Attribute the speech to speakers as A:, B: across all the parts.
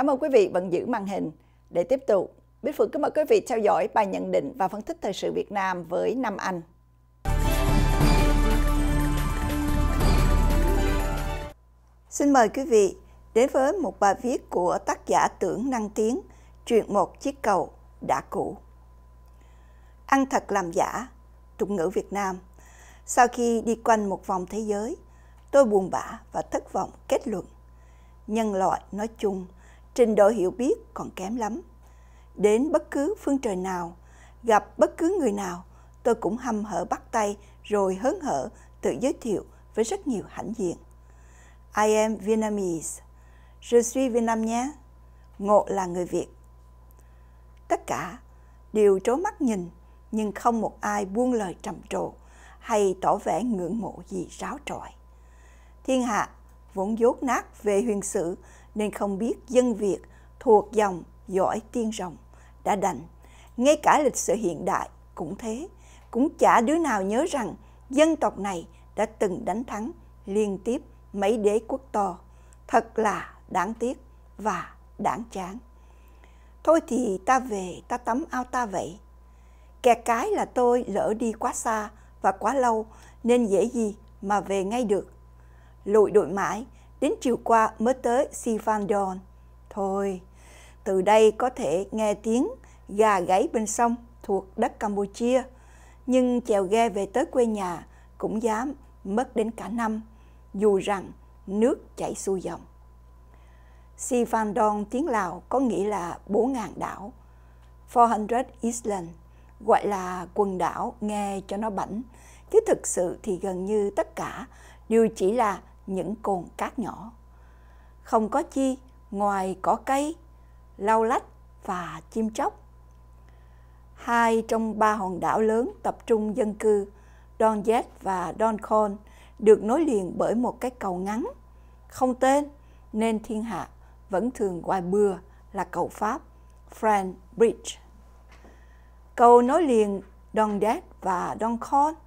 A: Cảm ơn quý vị vẫn giữ màn hình. Để tiếp tục, Bích Phượng kính mời quý vị theo dõi bài nhận định và phân tích thời sự Việt Nam với Nam Anh. Xin mời quý vị đến với một bài viết của tác giả Tưởng Năng Tiến, chuyện một chiếc cầu đã cũ. Ăn thật làm giả, tục ngữ Việt Nam. Sau khi đi quanh một vòng thế giới, tôi buồn bã và thất vọng kết luận. Nhân loại nói chung – trình độ hiểu biết còn kém lắm. Đến bất cứ phương trời nào, gặp bất cứ người nào, tôi cũng hâm hở bắt tay rồi hớn hở tự giới thiệu với rất nhiều hãnh diện. I am Vietnamese. Je suis Vietnam nhé. Ngộ là người Việt. Tất cả đều trố mắt nhìn nhưng không một ai buông lời trầm trồ hay tỏ vẻ ngưỡng mộ gì ráo trọi. Thiên hạ vốn dốt nát về huyền sử nên không biết dân Việt thuộc dòng giỏi tiên rồng đã đành. Ngay cả lịch sử hiện đại cũng thế, cũng chả đứa nào nhớ rằng dân tộc này đã từng đánh thắng liên tiếp mấy đế quốc to. Thật là đáng tiếc và đáng chán. Thôi thì ta về, ta tắm ao ta vậy. Kẻ cái là tôi lỡ đi quá xa và quá lâu nên dễ gì mà về ngay được. Lụi đội mãi, đến chiều qua mới tới Sivandon. Thôi, từ đây có thể nghe tiếng gà gáy bên sông thuộc đất Campuchia, nhưng chèo ghe về tới quê nhà cũng dám mất đến cả năm, dù rằng nước chảy xuôi dòng. Sivandon tiếng Lào có nghĩa là 4.000 đảo, 400 Island, gọi là quần đảo nghe cho nó bảnh, chứ thực sự thì gần như tất cả đều chỉ là những cồn cát nhỏ. Không có chi ngoài cỏ cây, lau lách và chim chóc. Hai trong ba hòn đảo lớn tập trung dân cư Don Jet và Don Con được nối liền bởi một cái cầu ngắn, không tên nên thiên hạ vẫn thường gọi bừa là cầu Pháp, French Bridge. Cầu nối liền Don Jet và Don Con –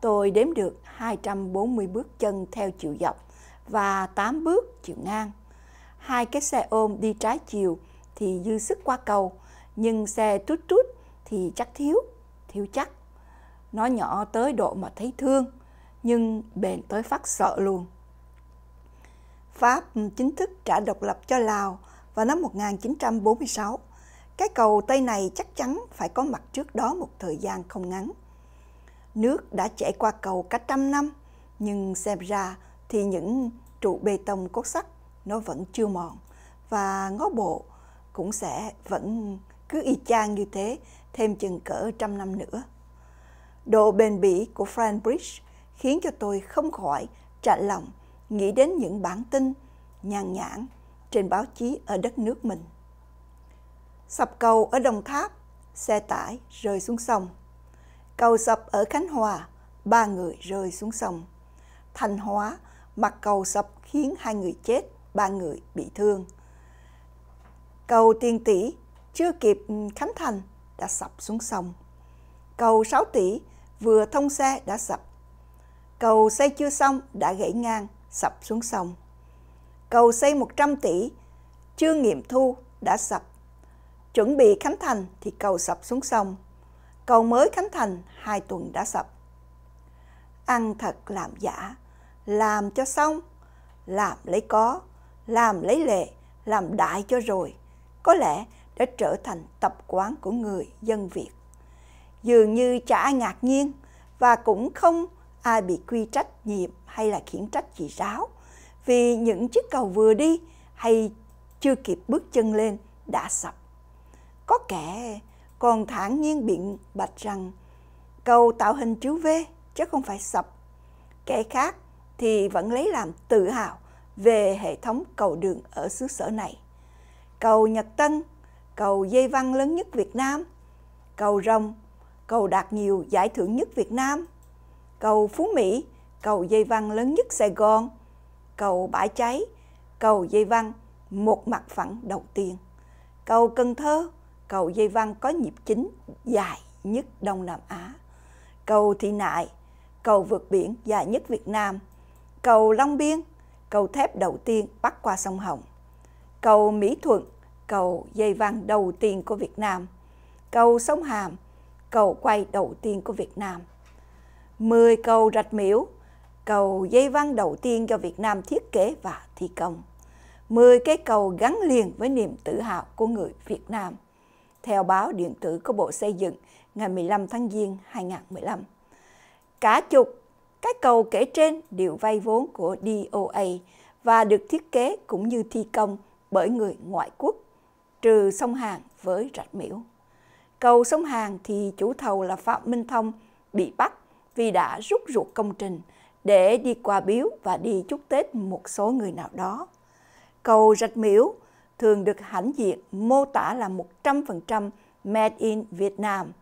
A: tôi đếm được 240 bước chân theo chiều dọc và 8 bước chiều ngang. Hai cái xe ôm đi trái chiều thì dư sức qua cầu, nhưng xe tút tút thì chắc thiếu, thiếu chắc. Nó nhỏ tới độ mà thấy thương, nhưng bền tới phát sợ luôn. Pháp chính thức trả độc lập cho Lào vào năm 1946. Cái cầu Tây này chắc chắn phải có mặt trước đó một thời gian không ngắn nước đã chảy qua cầu cả trăm năm, nhưng xem ra thì những trụ bê tông cốt sắt nó vẫn chưa mòn và ngó bộ cũng sẽ vẫn cứ y chang như thế thêm chừng cỡ trăm năm nữa. Độ bền bỉ của Frank Bridge khiến cho tôi không khỏi chạnh lòng nghĩ đến những bản tin nhàn nhãn trên báo chí ở đất nước mình. Sập cầu ở Đồng Tháp, xe tải rơi xuống sông. Cầu sập ở Khánh Hòa, ba người rơi xuống sông. Thanh Hóa, mặt cầu sập khiến hai người chết, ba người bị thương. Cầu Tiên Tỷ chưa kịp ừ, khánh thành đã sập xuống sông. Cầu sáu tỷ vừa thông xe đã sập. Cầu xây chưa xong đã gãy ngang, sập xuống sông. Cầu xây 100 tỷ chưa nghiệm thu đã sập. Chuẩn bị khánh thành thì cầu sập xuống sông cầu mới Khánh Thành hai tuần đã sập. Ăn thật làm giả, làm cho xong, làm lấy có, làm lấy lệ, làm đại cho rồi. Có lẽ đã trở thành tập quán của người dân Việt. Dường như chả ai ngạc nhiên và cũng không ai bị quy trách nhiệm hay là khiển trách chỉ ráo vì những chiếc cầu vừa đi hay chưa kịp bước chân lên đã sập. Có kẻ còn thản nhiên biện bạch rằng cầu tạo hình chữ V chứ không phải sập. Kẻ khác thì vẫn lấy làm tự hào về hệ thống cầu đường ở xứ sở này. Cầu Nhật Tân, cầu dây văn lớn nhất Việt Nam, cầu Rồng, cầu đạt nhiều giải thưởng nhất Việt Nam, cầu Phú Mỹ, cầu dây văn lớn nhất Sài Gòn, cầu Bãi Cháy, cầu dây văn một mặt phẳng đầu tiên, cầu Cần Thơ, cầu dây văn có nhịp chính dài nhất Đông Nam Á. Cầu Thị Nại, cầu vượt biển dài nhất Việt Nam. Cầu Long Biên, cầu thép đầu tiên bắc qua sông Hồng. Cầu Mỹ Thuận, cầu dây văn đầu tiên của Việt Nam. Cầu Sông Hàm, cầu quay đầu tiên của Việt Nam. 10 cầu rạch miễu, cầu dây văn đầu tiên do Việt Nam thiết kế và thi công. 10 cái cầu gắn liền với niềm tự hào của người Việt Nam theo báo điện tử của Bộ Xây dựng ngày 15 tháng Giêng 2015. Cả chục các cầu kể trên đều vay vốn của DOA và được thiết kế cũng như thi công bởi người ngoại quốc, trừ sông Hàn với rạch miễu. Cầu sông Hàn thì chủ thầu là Phạm Minh Thông bị bắt vì đã rút ruột công trình để đi qua biếu và đi chúc Tết một số người nào đó. Cầu rạch miễu thường được hãnh diện mô tả là 100% Made in Vietnam.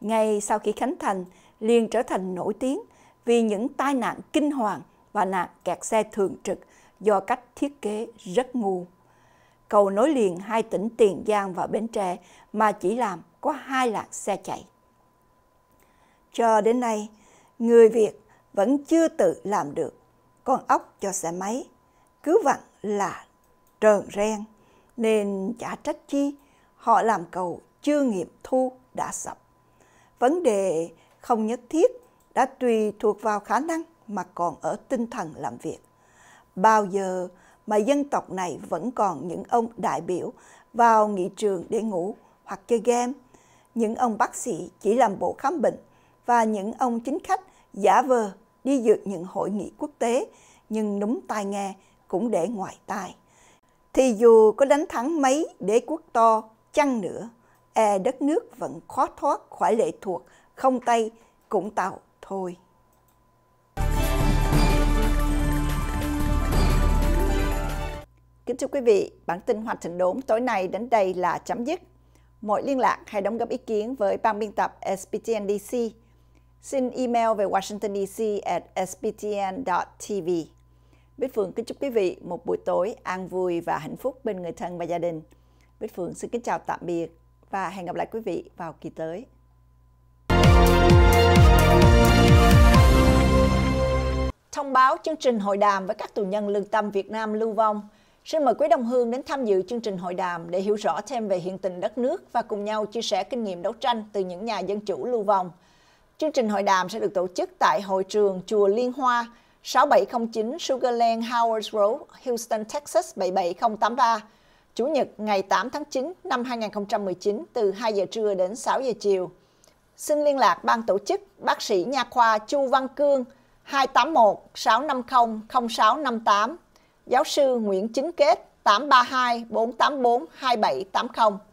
A: Ngay sau khi khánh thành, liền trở thành nổi tiếng vì những tai nạn kinh hoàng và nạn kẹt xe thường trực do cách thiết kế rất ngu. Cầu nối liền hai tỉnh Tiền Giang và Bến Tre mà chỉ làm có hai làn xe chạy. Cho đến nay, người Việt vẫn chưa tự làm được con ốc cho xe máy, cứ vặn là trờn ren nên chả trách chi họ làm cầu chưa nghiệm thu đã sập. Vấn đề không nhất thiết đã tùy thuộc vào khả năng mà còn ở tinh thần làm việc. Bao giờ mà dân tộc này vẫn còn những ông đại biểu vào nghị trường để ngủ hoặc chơi game, những ông bác sĩ chỉ làm bộ khám bệnh và những ông chính khách giả vờ đi dự những hội nghị quốc tế nhưng núm tai nghe cũng để ngoài tai thì dù có đánh thắng mấy đế quốc to chăng nữa, e đất nước vẫn khó thoát khỏi lệ thuộc, không tay cũng tàu thôi. Kính thưa quý vị, bản tin Hoạt Thịnh Đốn tối nay đến đây là chấm dứt. Mọi liên lạc hay đóng góp ý kiến với ban biên tập SPTN DC. Xin email về Washington DC at sptn.tv. Bích Phương kính chúc quý vị một buổi tối an vui và hạnh phúc bên người thân và gia đình. Bích Phương xin kính chào tạm biệt và hẹn gặp lại quý vị vào kỳ tới. Thông báo chương trình hội đàm với các tù nhân lương tâm Việt Nam lưu vong. Xin mời quý đồng hương đến tham dự chương trình hội đàm để hiểu rõ thêm về hiện tình đất nước và cùng nhau chia sẻ kinh nghiệm đấu tranh từ những nhà dân chủ lưu vong. Chương trình hội đàm sẽ được tổ chức tại hội trường Chùa Liên Hoa, 6709 Sugarland Howard Road, Houston, Texas 77083, Chủ nhật ngày 8 tháng 9 năm 2019 từ 2 giờ trưa đến 6 giờ chiều. Xin liên lạc ban tổ chức bác sĩ nha khoa Chu Văn Cương 281 650 0658, giáo sư Nguyễn Chính Kết 832 484 2780.